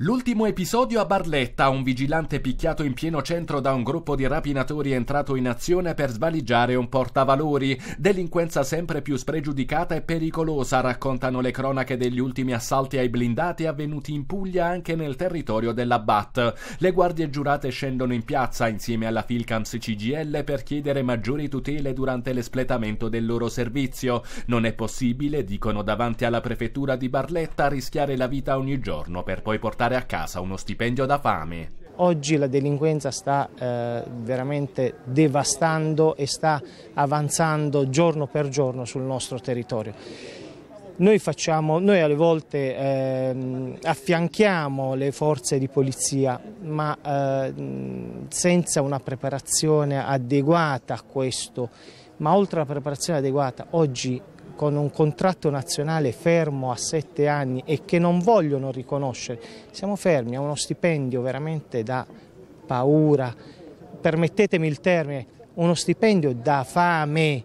L'ultimo episodio a Barletta, un vigilante picchiato in pieno centro da un gruppo di rapinatori entrato in azione per svaligiare un portavalori. Delinquenza sempre più spregiudicata e pericolosa, raccontano le cronache degli ultimi assalti ai blindati avvenuti in Puglia anche nel territorio della BAT. Le guardie giurate scendono in piazza insieme alla Filcams CGL per chiedere maggiori tutele durante l'espletamento del loro servizio. Non è possibile, dicono davanti alla prefettura di Barletta, rischiare la vita ogni giorno per poi portare portare a casa uno stipendio da fame. Oggi la delinquenza sta eh, veramente devastando e sta avanzando giorno per giorno sul nostro territorio. Noi, facciamo, noi alle volte eh, affianchiamo le forze di polizia, ma eh, senza una preparazione adeguata a questo. Ma oltre alla preparazione adeguata, oggi con un contratto nazionale fermo a sette anni e che non vogliono riconoscere. Siamo fermi a uno stipendio veramente da paura, permettetemi il termine, uno stipendio da fame.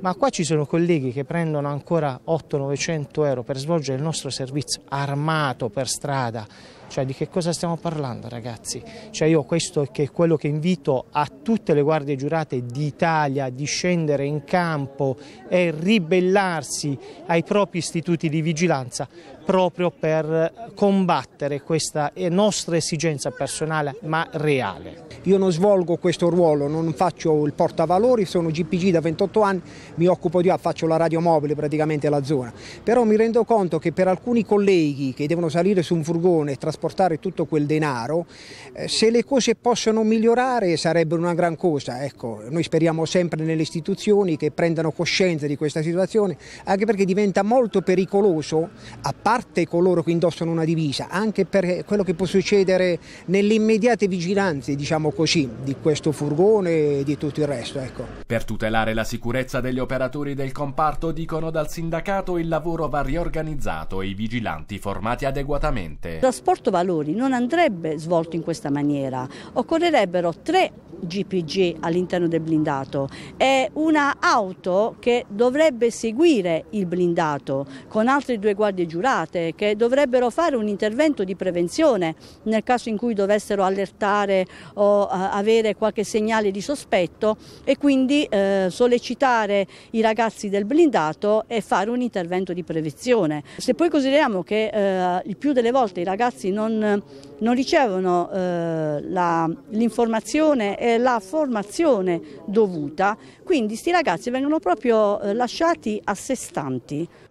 Ma qua ci sono colleghi che prendono ancora 8 900 euro per svolgere il nostro servizio armato per strada. Cioè di che cosa stiamo parlando ragazzi? Cioè io questo è quello che invito a tutte le guardie giurate d'Italia di scendere in campo e ribellarsi ai propri istituti di vigilanza proprio per combattere questa nostra esigenza personale ma reale. Io non svolgo questo ruolo, non faccio il portavalori, sono GPG da 28 anni, mi occupo di faccio la radio mobile praticamente la zona, però mi rendo conto che per alcuni colleghi che devono salire su un furgone e trasportare trasportare tutto quel denaro, eh, se le cose possono migliorare sarebbe una gran cosa. Ecco, noi speriamo sempre nelle istituzioni che prendano coscienza di questa situazione, anche perché diventa molto pericoloso, a parte coloro che indossano una divisa, anche per eh, quello che può succedere nelle immediate vigilanze, diciamo così, di questo furgone e di tutto il resto. Ecco. Per tutelare la sicurezza degli operatori del comparto, dicono dal sindacato, il lavoro va riorganizzato e i vigilanti formati adeguatamente. Il trasporto valori non andrebbe svolto in questa maniera. Occorrerebbero tre GPG all'interno del blindato e una auto che dovrebbe seguire il blindato con altre due guardie giurate che dovrebbero fare un intervento di prevenzione nel caso in cui dovessero allertare o eh, avere qualche segnale di sospetto e quindi eh, sollecitare i ragazzi del blindato e fare un intervento di prevenzione. Se poi consideriamo che eh, il più delle volte i ragazzi non non, non ricevono eh, l'informazione e la formazione dovuta, quindi questi ragazzi vengono proprio eh, lasciati a sé stanti.